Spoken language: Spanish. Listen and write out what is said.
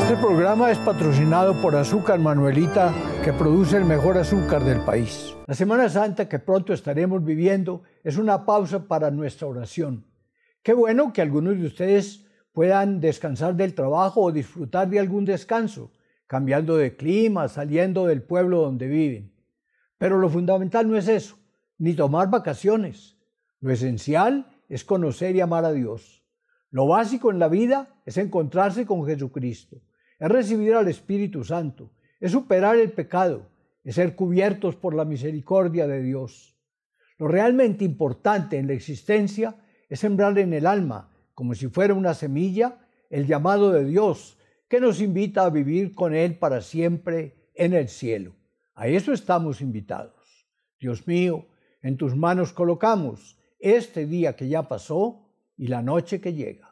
Este programa es patrocinado por Azúcar Manuelita, que produce el mejor azúcar del país. La Semana Santa que pronto estaremos viviendo es una pausa para nuestra oración. Qué bueno que algunos de ustedes puedan descansar del trabajo o disfrutar de algún descanso, cambiando de clima, saliendo del pueblo donde viven. Pero lo fundamental no es eso, ni tomar vacaciones. Lo esencial es conocer y amar a Dios. Lo básico en la vida es encontrarse con Jesucristo, es recibir al Espíritu Santo, es superar el pecado, es ser cubiertos por la misericordia de Dios. Lo realmente importante en la existencia es sembrar en el alma, como si fuera una semilla, el llamado de Dios que nos invita a vivir con Él para siempre en el cielo. A eso estamos invitados. Dios mío, en tus manos colocamos este día que ya pasó y la noche que llega.